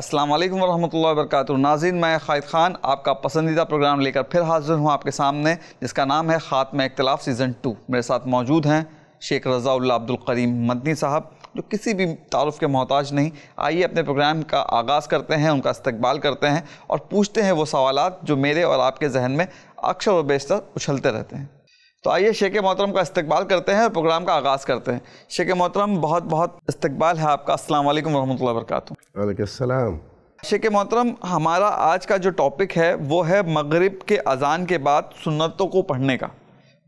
अस्सलाम वालेकुम वरहमतुल्लाहि वबरकातुहू नाजिन मैं खाद खान आपका पसंदीदा प्रोग्राम लेकर फिर हाजिर हूँ आपके सामने जिसका नाम है ख़ात्म इख्तलाफ सीज़न टू मेरे साथ मौजूद हैं शेख रज़ाउल्ला अब्दुल करीम मदनी साहब जो किसी भी तारफ़ के मोहताज नहीं आइए अपने प्रोग्राम का आगाज़ करते हैं उनका इस्तकबाल करते हैं और पूछते हैं वो सवाल जो मेरे और आपके जहन में अक्सर व बेशतर उछलते रहते हैं तो आइए शेख मोहतरम का इस्तकबाल करते हैं और प्रोग्राम का आगाज़ करते हैं शेख मोहतरम बहुत बहुत इस्तकबाल है आपका अस्सलाम वालेकुम वरकाम शेख मोहतरम हमारा आज का जो टॉपिक है वो है मगरब के अजान के बाद सुन्नतों को पढ़ने का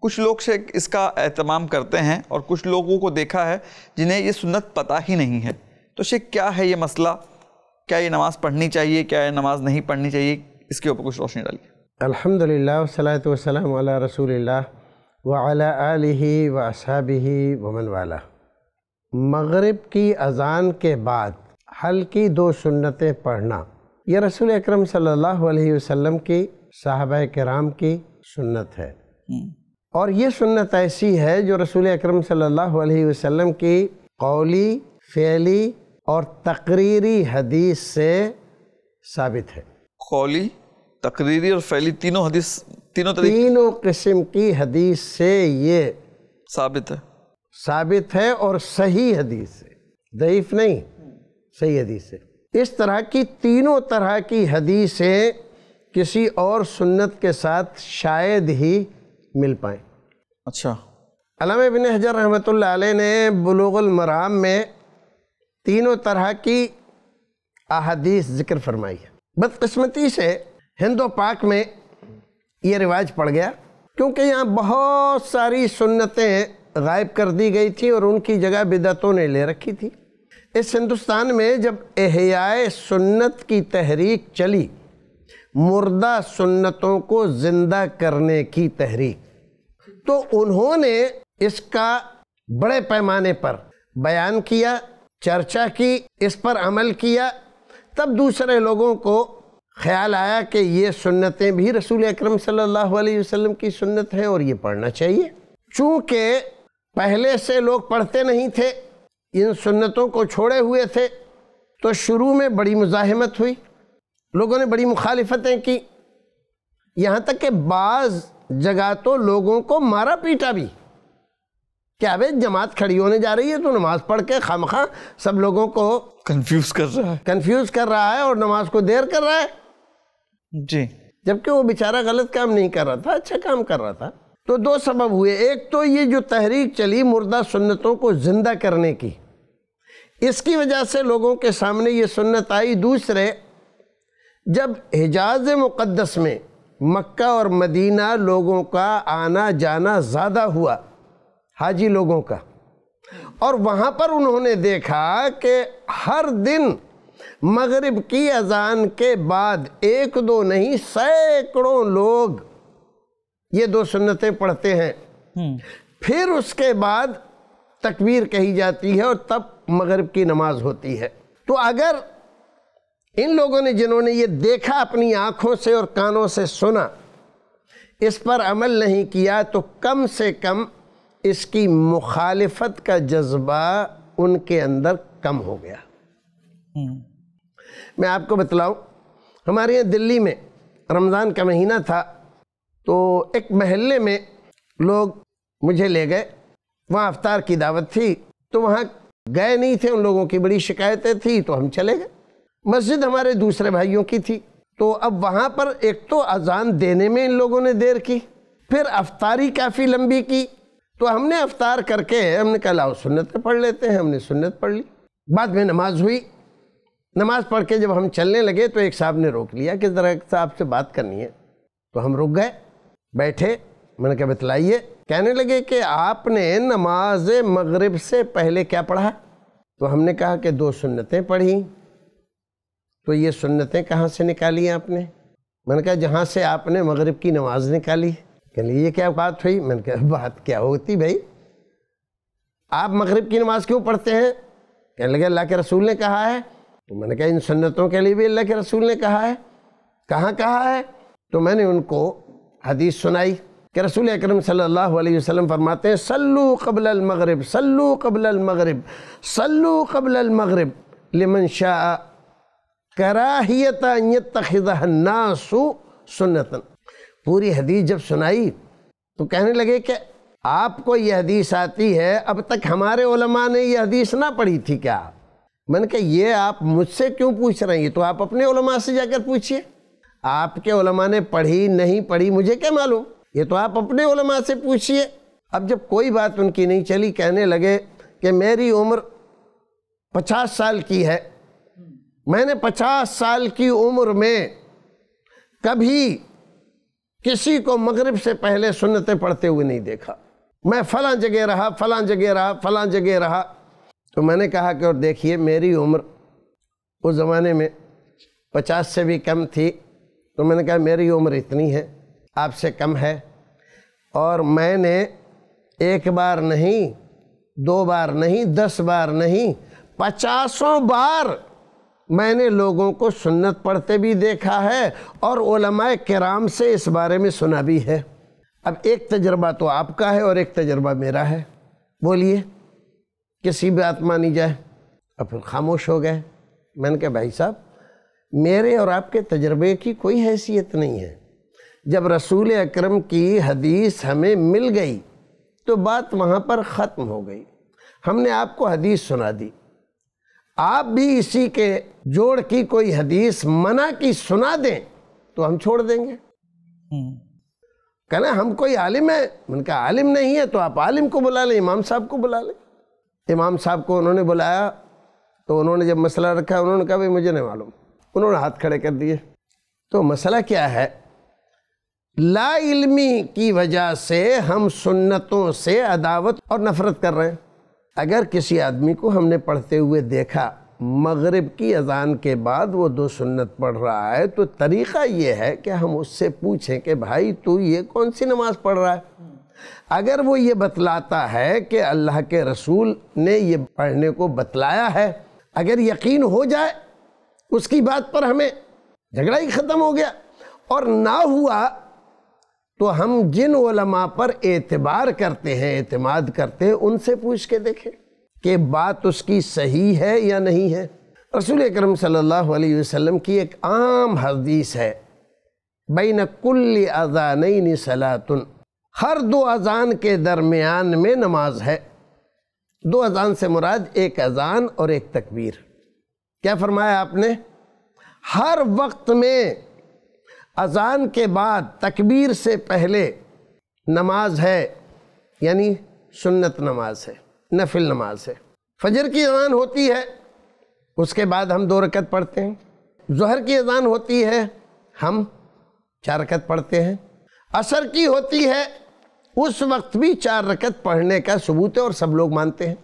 कुछ लोग शेख इसका अहतमाम करते हैं और कुछ लोगों को देखा है जिन्हें ये सुन्नत पता ही नहीं है तो शेख क्या है ये मसला क्या ये नमाज़ पढ़नी चाहिए क्या ये नमाज़ नहीं पढ़नी चाहिए इसके ऊपर कुछ रोशनी डालिए अलहमदिल्ला वसलात वसलम रसूल व अला व असाबी वमन वाला मगरब की अजान के बाद हल्की दो सुन्नतें पढ़ना यह रसूल अक्रम सम की साहब कराम की सुन्नत है हम्म। और ये सुन्नत ऐसी है जो रसूल अक्रम सम की कौली फ़ैली और तकरीरी हदीस से साबित है कौली तकरीरी और फैली तीनों हदीस तीनों तीनों किस्म की हदीस से ये साबित है साबित है और सही हदीस से दईफ नहीं सही हदीस से इस तरह की तीनों तरह की हदीसें किसी और सुन्नत के साथ शायद ही मिल पाए अच्छा अलाम बिन हजर रहमत ने बलूगल मराम में तीनों तरह की अदीस ज़िक्र फरमाई है बदकस्मती से हिंदो पाक में ये रिवाज पड़ गया क्योंकि यहाँ बहुत सारी सुन्नतें गायब कर दी गई थी और उनकी जगह बिदतों ने ले रखी थी इस हिंदुस्तान में जब एहयाए सुन्नत की तहरीक चली मुर्दा सुन्नतों को ज़िंदा करने की तहरीक तो उन्होंने इसका बड़े पैमाने पर बयान किया चर्चा की इस पर अमल किया तब दूसरे लोगों को ख्याल आया कि ये सुन्नतें भी रसूल अकरम सल्लल्लाहु अलैहि वसल्लम की सुन्नत हैं और ये पढ़ना चाहिए चूँकि पहले से लोग पढ़ते नहीं थे इन सुन्नतों को छोड़े हुए थे तो शुरू में बड़ी मुजाहमत हुई लोगों ने बड़ी मुखालफतें की यहाँ तक कि बाज़ जगह तो लोगों को मारा पीटा भी क्या भाई जमात खड़ी होने जा रही है तो नमाज पढ़ के खाम सब लोगों को कंफ्यूज कर रहा है कंफ्यूज कर रहा है और नमाज को देर कर रहा है जी जबकि वो बेचारा गलत काम नहीं कर रहा था अच्छा काम कर रहा था तो दो सबब हुए एक तो ये जो तहरीक चली मुर्दा सुन्नतों को ज़िंदा करने की इसकी वजह से लोगों के सामने ये सुन्नत आई दूसरे जब हिजाज मुक़दस में मक्का और मदीना लोगों का आना जाना ज़्यादा हुआ हाजी लोगों का और वहाँ पर उन्होंने देखा कि हर दिन मगरिब की अजान के बाद एक दो नहीं सैकड़ों लोग ये दो सुन्नतें पढ़ते हैं हम्म। फिर उसके बाद तकबीर कही जाती है और तब मगरब की नमाज होती है तो अगर इन लोगों ने जिन्होंने ये देखा अपनी आँखों से और कानों से सुना इस पर अमल नहीं किया तो कम से कम इसकी मुखालफत का जज्बा उनके अंदर कम हो गया हम्म। मैं आपको बतलाऊं हमारे यहाँ दिल्ली में रमज़ान का महीना था तो एक महल्ले में लोग मुझे ले गए वहाँ अवतार की दावत थी तो वहाँ गए नहीं थे उन लोगों की बड़ी शिकायतें थी तो हम चले गए मस्जिद हमारे दूसरे भाइयों की थी तो अब वहाँ पर एक तो अजान देने में इन लोगों ने देर की फिर अफ्तारी काफ़ी लंबी की तो हमने अफ्तार करके हमने कहा लाओ सुन्नत पढ़ लेते हैं हमने सुन्नत पढ़ ली बाद में नमाज हुई नमाज पढ़ के जब हम चलने लगे तो एक साहब ने रोक लिया कि ज़रा साहब से बात करनी है तो हम रुक गए बैठे मैंने कहा बतलाइए कहने लगे कि आपने नमाज मगरिब से पहले क्या पढ़ा तो हमने कहा कि दो सुन्नतें पढ़ी तो ये सुन्नतें कहाँ से निकाली आपने मैंने कहा जहाँ से आपने मगरिब की नमाज निकाली कह ये क्या बात हुई मैंने कहा बात क्या होती भाई आप मगरिब की नमाज क्यों पढ़ते हैं कहने लगे अल्लाह के रसूल ने कहा है तो मैंने कहा इन सन्नतों के लिए भी अल्लाह के रसूल ने कहा है कहाँ कहा है तो मैंने उनको हदीस सुनाई कि रसूल अक्रम सल्लल्लाहु अलैहि वसल्लम फरमाते हैं सल्लू कबल मगरब सल्लू कबल मगरब सल्लू कबल मगरब लिमन शाह कराहियत नासु सुन्नतन पूरी हदीस जब सुनाई तो कहने लगे कि आपको यह हदीस आती है अब तक हमारे ओलमा ने यह हदीस ना पढ़ी थी क्या मैंने कहा ये आप मुझसे क्यों पूछ रहे हैं तो आप अपने उलमा से जाकर पूछिए आपके उलमा ने पढ़ी नहीं पढ़ी मुझे क्या मालूम ये तो आप अपने उलमा से पूछिए अब जब कोई बात उनकी नहीं चली कहने लगे कि मेरी उम्र पचास साल की है मैंने पचास साल की उम्र में कभी किसी को मगरब से पहले सुनते पढ़ते हुए नहीं देखा मैं फलां जगह रहा फलां जगह रहा फलां जगह रहा तो मैंने कहा कि और देखिए मेरी उम्र उस ज़माने में पचास से भी कम थी तो मैंने कहा मेरी उम्र इतनी है आपसे कम है और मैंने एक बार नहीं दो बार नहीं दस बार नहीं पचासों बार मैंने लोगों को सुन्नत पढ़ते भी देखा है और ओलमाए कराम से इस बारे में सुना भी है अब एक तजर्बा तो आपका है और एक तजर्बा मेरा है बोलिए किसी भी आत्मा नहीं जाए और फिर खामोश हो गए मैंने कहा भाई साहब मेरे और आपके तजर्बे की कोई हैसियत नहीं है जब रसूल अकरम की हदीस हमें मिल गई तो बात वहाँ पर ख़त्म हो गई हमने आपको हदीस सुना दी आप भी इसी के जोड़ की कोई हदीस मना की सुना दें तो हम छोड़ देंगे हम्म। कहना हम कोई आलिम है उनका आलिम नहीं है तो आप आलिम को बुला लें इमाम साहब को बुला लें इमाम साहब को उन्होंने बुलाया तो उन्होंने जब मसला रखा उन्होंने कहा भाई मुझे नहीं मालूम उन्होंने हाथ खड़े कर दिए तो मसला क्या है ला इल्मी की वजह से हम सुन्नतों से अदावत और नफ़रत कर रहे हैं अगर किसी आदमी को हमने पढ़ते हुए देखा मगरिब की अजान के बाद वो दो सुन्नत पढ़ रहा है तो तरीक़ा ये है कि हम उससे पूछें कि भाई तू ये कौन सी नमाज़ पढ़ रहा है अगर वो ये बतलाता है कि अल्लाह के रसूल ने ये पढ़ने को बतलाया है अगर यकीन हो जाए उसकी बात पर हमें झगड़ा ही ख़त्म हो गया और ना हुआ तो हम जिन ओलमा पर एतबार करते हैं अतमाद करते हैं उनसे पूछ के देखें कि बात उसकी सही है या नहीं है रसूल करम सल्लल्लाहु की एक आम हदीस है बैन कुल्ल अजानई सलातुन हर दो अज़ान के दरमियान में नमाज है दो अज़ान से मुराद एक अज़ान और एक तकबीर क्या फरमाया आपने हर वक्त में अज़ान के बाद तकबीर से पहले नमाज है यानी सुन्नत नमाज है नफिल नमाज है फजर की अजान होती है उसके बाद हम दो रकत पढ़ते हैं जहर की अजान होती है हम चार रकत पढ़ते हैं असर की होती है उस वक्त भी चार रकत पढ़ने का सबूत है और सब लोग मानते हैं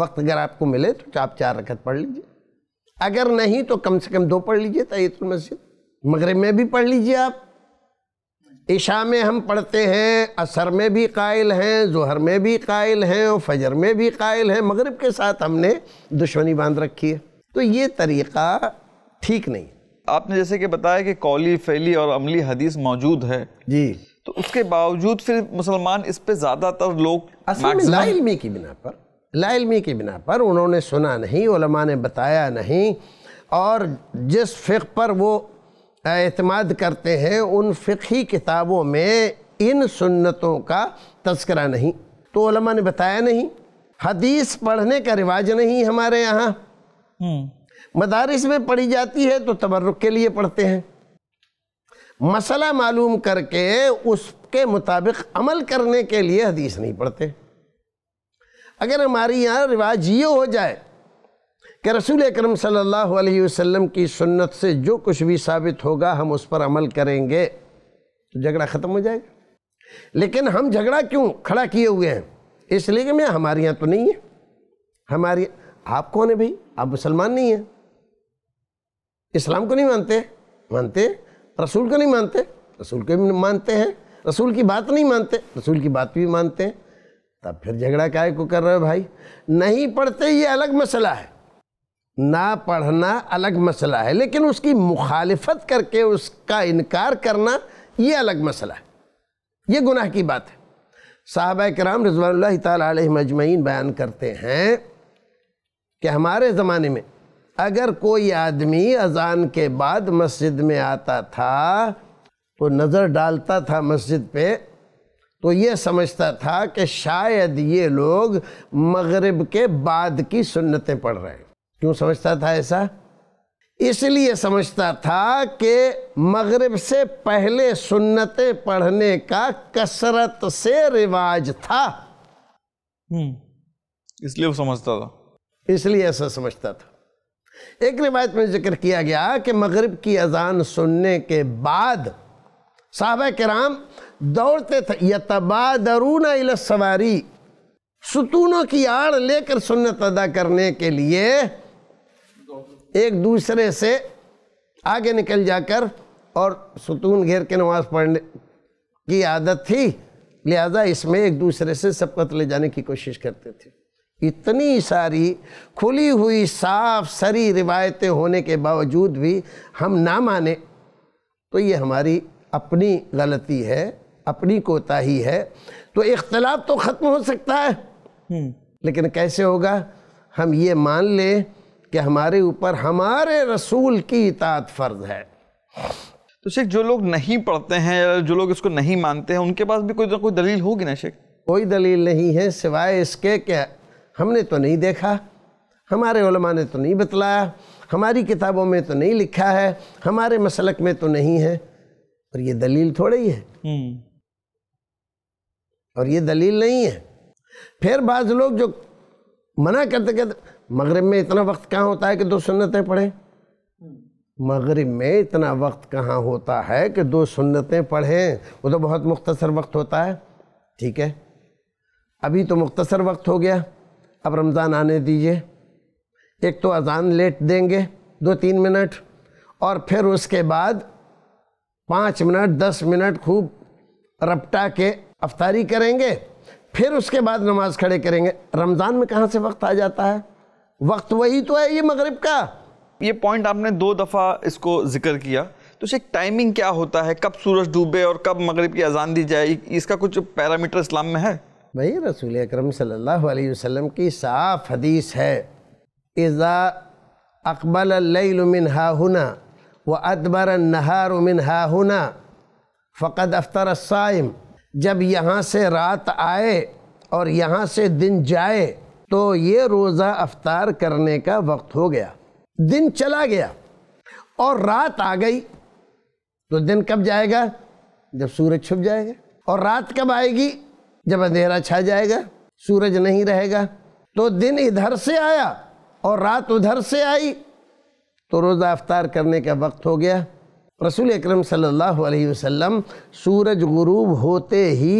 वक्त अगर आपको मिले तो आप चार रकत पढ़ लीजिए अगर नहीं तो कम से कम दो पढ़ लीजिए तयतुल मस्जिद मगरब में भी पढ़ लीजिए आप ईशा में हम पढ़ते हैं असर में भी कायल हैं जहर में भी कायल हैं और फजर में भी कायल हैं मगरब के साथ हमने दुश्मनी बांध रखी है तो ये तरीक़ा ठीक नहीं आपने जैसे कि बताया कि कौली फैली और अमली हदीस मौजूद है जी तो उसके बावजूद फिर मुसलमान इस पे ज़्यादातर लोग लाइलमी की बिना पर लाइलमी की बिना पर उन्होंने सुना नहीं उलमा ने बताया नहीं और जिस फ़िक पर वो अतमाद करते हैं उन फ़िकी किताबों में इन सुन्नतों का तस्करा नहीं तो उलमा ने बताया नहीं हदीस पढ़ने का रिवाज नहीं हमारे यहाँ हम्म। मदारस में पढ़ी जाती है तो तबर्रुक के लिए पढ़ते हैं मसला मालूम करके उसके मुताबिक अमल करने के लिए हदीस नहीं पढ़ते अगर हमारे यहाँ रिवाज ये हो जाए कि रसूल अक्रम सल्ला वसम की सुन्नत से जो कुछ भी साबित होगा हम उस पर अमल करेंगे तो झगड़ा ख़त्म हो जाएगा लेकिन हम झगड़ा क्यों खड़ा किए हुए हैं इसलिए कि मैं हमारे यहाँ तो नहीं है हमारे आप कौन है भाई आप मुसलमान नहीं हैं इस्लाम को नहीं मानते मानते रसूल को नहीं मानते रसूल को भी मानते हैं रसूल की बात नहीं मानते रसूल की बात भी मानते हैं तब फिर झगड़ा काय को कर रहे हो भाई नहीं पढ़ते ये अलग मसला है ना पढ़ना अलग मसला है लेकिन उसकी मुखालफत करके उसका इनकार करना ये अलग मसला है ये गुनाह की बात है साहब कराम रजवान तजमैन बयान करते हैं कि हमारे ज़माने में अगर कोई आदमी अजान के बाद मस्जिद में आता था तो नज़र डालता था मस्जिद पे तो ये समझता था कि शायद ये लोग मगरिब के बाद की सुन्नतें पढ़ रहे हैं क्यों समझता था ऐसा इसलिए समझता था कि मगरिब से पहले सुन्नतें पढ़ने का कसरत से रिवाज था हम्म, इसलिए वो समझता था इसलिए ऐसा समझता था एक रिवायत में जिक्र किया गया कि मगरिब की अजान सुनने के बाद साहब कराम दौड़ते थे यतबादरून सवारी सुतूनों की आड़ लेकर सुन्नत अदा करने के लिए एक दूसरे से आगे निकल जाकर और सुतून घेर के नमाज पढ़ने की आदत थी लिहाजा इसमें एक दूसरे से सबकत ले जाने की कोशिश करते थे इतनी सारी खुली हुई साफ सरी रिवायतें होने के बावजूद भी हम ना माने तो ये हमारी अपनी गलती है अपनी कोताही है तो इख्तलाफ तो ख़त्म हो सकता है हम्म। लेकिन कैसे होगा हम ये मान लें कि हमारे ऊपर हमारे रसूल की इतात फ़र्ज है तो शेख जो लोग नहीं पढ़ते हैं जो लोग इसको नहीं मानते हैं उनके पास भी कोई ना कोई दलील होगी ना शेख कोई दलील नहीं है सिवाय इसके कि हमने तो नहीं देखा हमारे उलमा ने तो नहीं बतलाया हमारी किताबों में तो नहीं लिखा है हमारे मसलक में तो नहीं है और ये दलील थोड़ी है हम्म। और ये दलील नहीं है फिर बाज लोग जो मना करते कहते मगरब में इतना वक्त कहाँ होता है कि दो सुन्नतें पढ़ें मगरब में इतना वक्त कहाँ होता है कि दो सुन्नतें पढ़ें वो तो बहुत मुख्तसर वक्त होता है ठीक है अभी तो मुख्तसर वक्त हो गया अब रमज़ान आने दीजिए एक तो अजान लेट देंगे दो तीन मिनट और फिर उसके बाद पाँच मिनट दस मिनट खूब रपटा के अफ्तारी करेंगे फिर उसके बाद नमाज़ खड़े करेंगे रमज़ान में कहाँ से वक्त आ जाता है वक्त वही तो है ये मगरब का ये पॉइंट आपने दो दफ़ा इसको ज़िक्र किया तो इसे टाइमिंग क्या होता है कब सूरज डूबे और कब मगरब की अजान दी जाए इसका कुछ पैरामीटर इस्लाम में है भाई रसूल अकरम सल्लल्लाहु अलैहि वसल्लम की साफ हदीस है इज़ा अकबल हा हाहुना व अदबर नहार हा हाहुना फ़कद अफ्तर साइम जब यहाँ से रात आए और यहाँ से दिन जाए तो ये रोज़ा अफ्तार करने का वक्त हो गया दिन चला गया और रात आ गई तो दिन कब जाएगा जब सूरज छुप जाएगा और रात कब आएगी जब अंधेरा छा जाएगा सूरज नहीं रहेगा तो दिन इधर से आया और रात उधर से आई तो रोज़ा अफ्तार करने का वक्त हो गया रसूल अकरम सल्लल्लाहु अलैहि वसल्लम सूरज गुरूब होते ही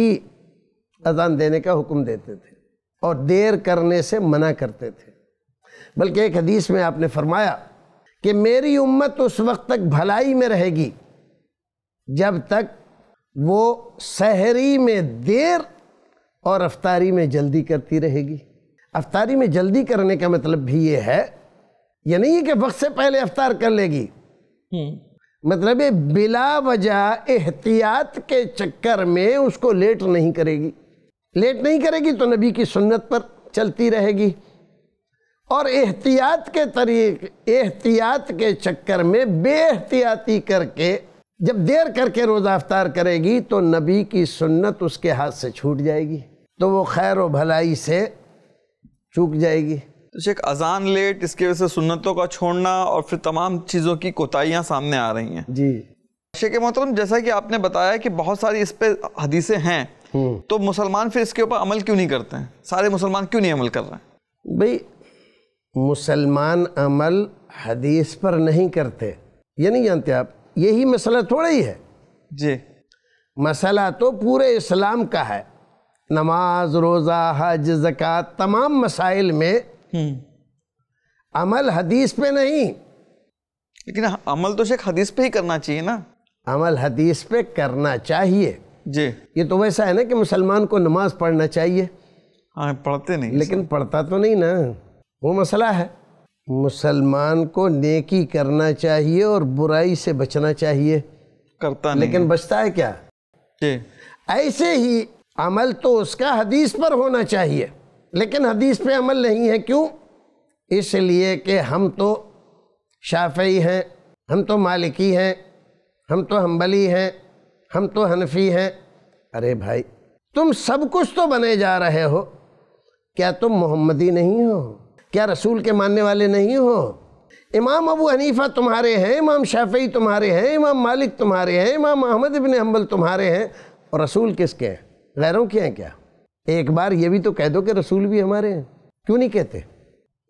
अजान देने का हुक्म देते थे और देर करने से मना करते थे बल्कि एक हदीस में आपने फरमाया कि मेरी उम्मत उस वक्त तक भलाई में रहेगी जब तक वो सहरी में देर और अफ्तारी में जल्दी करती रहेगी अफ्तारी में जल्दी करने का मतलब भी ये है या नहीं है कि वक्त से पहले अफ्तार कर लेगी हम्म। मतलब ये बिला वजह एहतियात के चक्कर में उसको लेट नहीं करेगी लेट नहीं करेगी तो नबी की सुन्नत पर चलती रहेगी और एहतियात के तरीक एहतियात के चक्कर में बेहतियाती करके जब देर करके रोज़ा अफ्तार करेगी तो नबी की सुन्नत उसके हाथ से छूट जाएगी तो वो खैर व भलाई से चूक जाएगी तो शेख अजान लेट इसके वजह से सुन्नतों का छोड़ना और फिर तमाम चीज़ों की कोताहियाँ सामने आ रही हैं जी शेख मोहतरम जैसा कि आपने बताया कि बहुत सारी इस पर हदीसें हैं हम्म। तो मुसलमान फिर इसके ऊपर अमल क्यों नहीं करते हैं सारे मुसलमान क्यों नहीं अमल कर रहे हैं भाई मुसलमान अमल हदीस पर नहीं करते ये नहीं जानते आप यही मसला थोड़ा ही है जी मसला तो पूरे इस्लाम का है नमाज रोज़ा हज ज़क़़त तमाम मसाइल में हम्म। अमल हदीस पे नहीं लेकिन अमल तो शेख हदीस पे ही करना चाहिए ना अमल हदीस पे करना चाहिए जी ये तो वैसा है ना कि मुसलमान को नमाज पढ़ना चाहिए हाँ पढ़ते नहीं लेकिन पढ़ता तो नहीं ना वो मसला है मुसलमान को नेकी करना चाहिए और बुराई से बचना चाहिए करता नहीं लेकिन बचता है क्या जी ऐसे ही अमल तो उसका हदीस पर होना चाहिए लेकिन हदीस पे अमल नहीं है क्यों इसलिए कि हम तो शाफी हैं हम तो मालिकी हैं हम तो हम्बली हैं हम तो हनफी हैं अरे भाई तुम सब कुछ तो बने जा रहे हो क्या तुम मोहम्मदी नहीं हो क्या रसूल के मानने वाले नहीं हो इमाम अबू हनीफा तुम्हारे हैं इमाम शाफी तुम्हारे हैं इमाम मालिक तुम्हारे हैं इमाम अहमद इबन हम्बल तुम्हारे हैं और रसूल किसके हैं गैरों के हैं क्या एक बार ये भी तो कह दो कि रसूल भी हमारे हैं क्यों नहीं कहते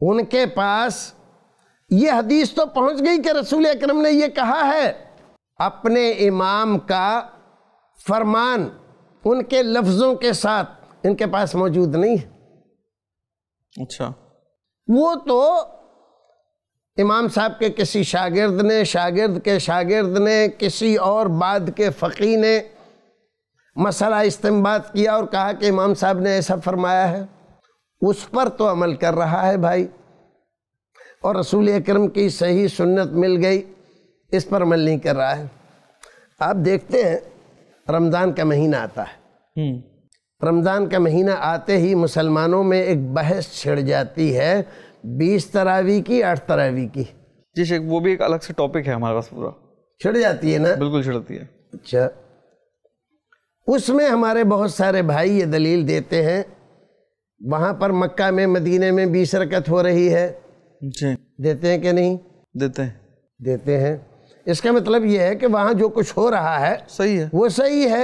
उनके पास ये हदीस तो पहुंच गई कि रसूल अकरम ने ये कहा है अपने इमाम का फरमान उनके लफ्ज़ों के साथ इनके पास मौजूद नहीं है अच्छा वो तो इमाम साहब के किसी शागिर्द ने शागिर्द के शागिर्द ने किसी और बाद के फकीर ने मसला इस्तेमाल किया और कहा कि इमाम साहब ने ऐसा फरमाया है उस पर तो अमल कर रहा है भाई और रसूल अक्रम की सही सुन्नत मिल गई इस पर अमल नहीं कर रहा है आप देखते हैं रमज़ान का महीना आता है हम्म। रमज़ान का महीना आते ही मुसलमानों में एक बहस छिड़ जाती है बीस तरावी की आठ तरावी की जी शेख वो भी एक अलग से टॉपिक है हमारे पास पूरा छिड़ जाती है ना बिल्कुल छिड़ती है अच्छा उसमें हमारे बहुत सारे भाई ये दलील देते हैं वहाँ पर मक्का में मदीने में बीस रकत हो रही है जी देते हैं कि नहीं देते हैं देते हैं इसका मतलब यह है कि वहाँ जो कुछ हो रहा है सही है वो सही है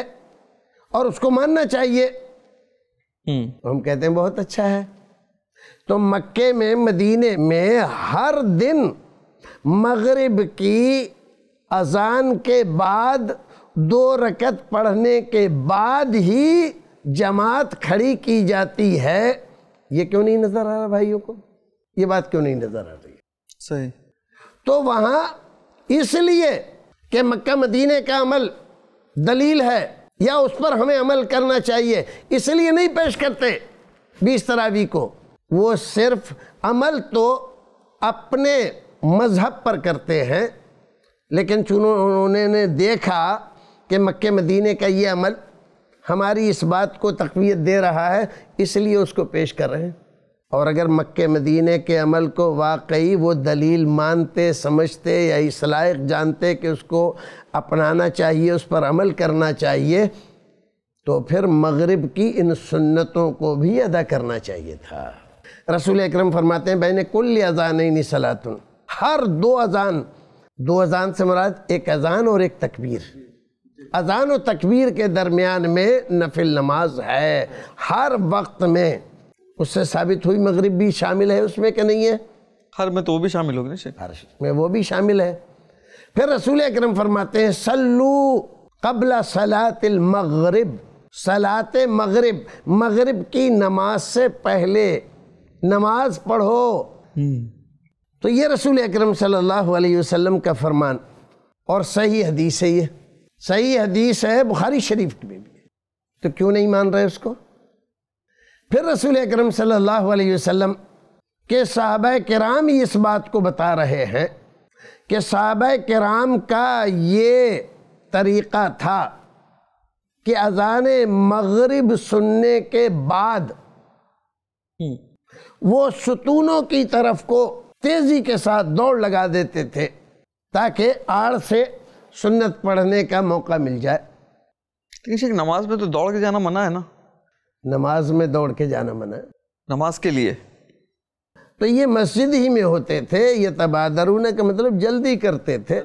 और उसको मानना चाहिए हम्म। हम कहते हैं बहुत अच्छा है तो मक्के में मदीने में हर दिन मगरिब की अजान के बाद दो रकत पढ़ने के बाद ही जमात खड़ी की जाती है ये क्यों नहीं नज़र आ रहा भाइयों को ये बात क्यों नहीं नज़र आ रही सही तो वहाँ इसलिए कि मक्का मदीने का अमल दलील है या उस पर हमें अमल करना चाहिए इसलिए नहीं पेश करते बीस तरावी को वो सिर्फ अमल तो अपने मज़हब पर करते हैं लेकिन चुनो उन्होंने देखा कि मक् मदीने का ये अमल हमारी इस बात को तकवीत दे रहा है इसलिए उसको पेश कर रहे हैं और अगर मक् मदीने के अमल को वाकई वो दलील मानते समझते या इसलायक जानते कि उसको अपनाना चाहिए उस पर अमल करना चाहिए तो फिर मगरब की इन सुन्नतों को भी अदा करना चाहिए था रसूल अक्रम फरमाते हैं बहने कुल अजान ही नहीं सलातुन हर दो अजान दो अजान से मुराद एक अजान और एक तकबीर अजान तकबीर के दरमियान में नफिल नमाज है हर वक्त में उससे साबित हुई मगरब भी शामिल है उसमें क्या नहीं है हर में तो वो भी शामिल हो गई हर में वो भी शामिल है फिर रसूल अक्रम फरमाते हैं सल्लू कबला सलातिल मगरब सलात मगरब मगरब की नमाज से पहले नमाज पढ़ो हम्म। तो ये रसूल अक्रम सल्ला अलैहि का फरमान और सही हदीस है ये सही हदीस है बुखारी शरीफ की में भी है तो क्यों नहीं मान रहे उसको फिर रसूल अक्रम सल्लल्लाहु अलैहि वसल्लम के साहब कराम इस बात को बता रहे हैं कि साहब कराम का ये तरीक़ा था कि अजान मगरिब सुनने के बाद वो सुतूनों की तरफ को तेज़ी के साथ दौड़ लगा देते थे ताकि आड़ से सुन्नत पढ़ने का मौका मिल जाए लेकिन शेख नमाज में तो दौड़ के जाना मना है ना नमाज में दौड़ के जाना मना है नमाज के लिए तो ये मस्जिद ही में होते थे ये तबादरून का मतलब जल्दी करते थे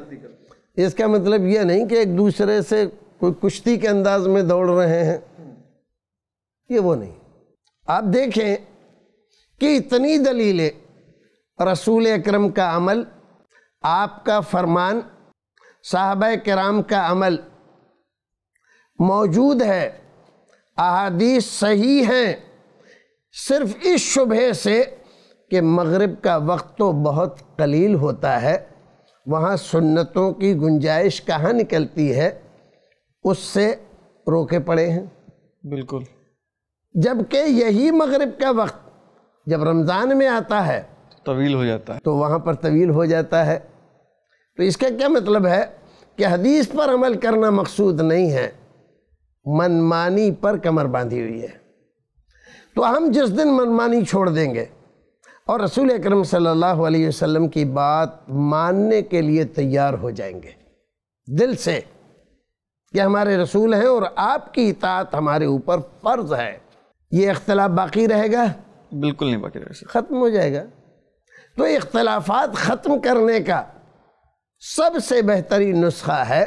इसका मतलब ये नहीं कि एक दूसरे से कोई कुश्ती के अंदाज में दौड़ रहे हैं ये वो नहीं आप देखें कि इतनी दलीलें रसूल अक्रम का अमल आपका फरमान साहब कराम का अमल मौजूद है अहादीस सही हैं सिर्फ इस शुबे से कि मगरब का वक्त तो बहुत कलील होता है वहाँ सुन्नतों की गुंजाइश कहाँ निकलती है उससे रोके पड़े हैं बिल्कुल जबकि यही मगरब का वक्त जब रमज़ान में आता है तवील हो जाता है तो वहाँ पर तवील हो जाता है तो इसका क्या मतलब है कि हदीस पर अमल करना मकसूद नहीं है मनमानी पर कमर बांधी हुई है तो हम जिस दिन मनमानी छोड़ देंगे और रसूल अकरम सल्लल्लाहु अलैहि वसल्लम की बात मानने के लिए तैयार हो जाएंगे दिल से कि हमारे रसूल हैं और आपकी इतात हमारे ऊपर फ़र्ज है ये इख्तलाफ बाकी रहेगा बिल्कुल नहीं बाकी रहेगा ख़त्म हो जाएगा तो इख्तलाफात ख़त्म करने का सबसे बेहतरीन नुस्खा है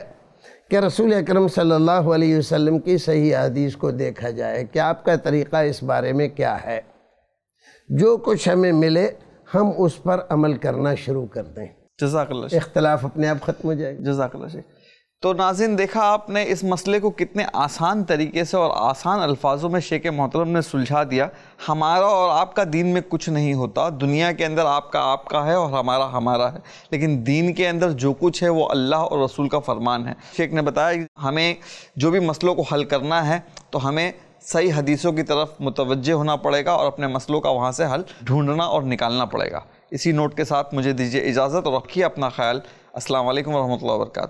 कि रसूल अकरम सल्लल्लाहु अलैहि वसल्लम की सही हदीस को देखा जाए कि आपका तरीक़ा इस बारे में क्या है जो कुछ हमें मिले हम उस पर अमल करना शुरू कर दें जजाकल्ला इख्तलाफ अपने आप ख़त्म हो जाएगा जजाकल्ला शेख तो नाजिन देखा आपने इस मसले को कितने आसान तरीके से और आसान अल्फाजों में शेख मोहतरम ने सुलझा दिया हमारा और आपका दीन में कुछ नहीं होता दुनिया के अंदर आपका आपका है और हमारा हमारा है लेकिन दीन के अंदर जो कुछ है वो अल्लाह और रसूल का फरमान है शेख ने बताया हमें जो भी मसलों को हल करना है तो हमें सही हदीसों की तरफ मुतवजह होना पड़ेगा और अपने मसलों का वहाँ से हल ढूंढना और निकालना पड़ेगा इसी नोट के साथ मुझे दीजिए इजाज़त और रखिए अपना ख्याल असल वरहमल वर्का